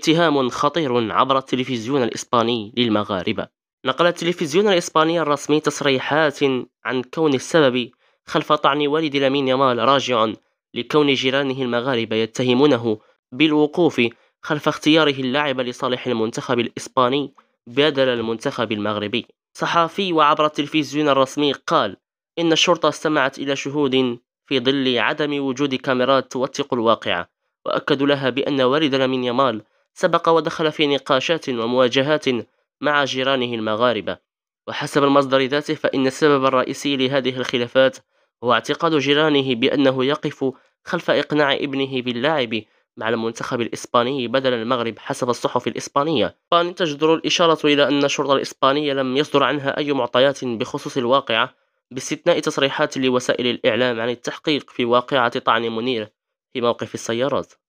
اتهام خطير عبر التلفزيون الإسباني للمغاربة نقل التلفزيون الإسباني الرسمي تصريحات عن كون السبب خلف طعن والد لامين يامال راجع لكون جيرانه المغاربة يتهمونه بالوقوف خلف اختياره اللاعب لصالح المنتخب الإسباني بدل المنتخب المغربي صحفي وعبر التلفزيون الرسمي قال إن الشرطة استمعت إلى شهود في ظل عدم وجود كاميرات توثق الواقعة وأكدوا لها بأن والد لامين يامال سبق ودخل في نقاشات ومواجهات مع جيرانه المغاربة وحسب المصدر ذاته فإن السبب الرئيسي لهذه الخلافات هو اعتقاد جيرانه بأنه يقف خلف إقناع ابنه باللعب مع المنتخب الإسباني بدل المغرب حسب الصحف الإسبانية فان تجدر الإشارة إلى أن الشرطة الإسبانية لم يصدر عنها أي معطيات بخصوص الواقعة باستثناء تصريحات لوسائل الإعلام عن التحقيق في واقعة طعن منير في موقف السيارات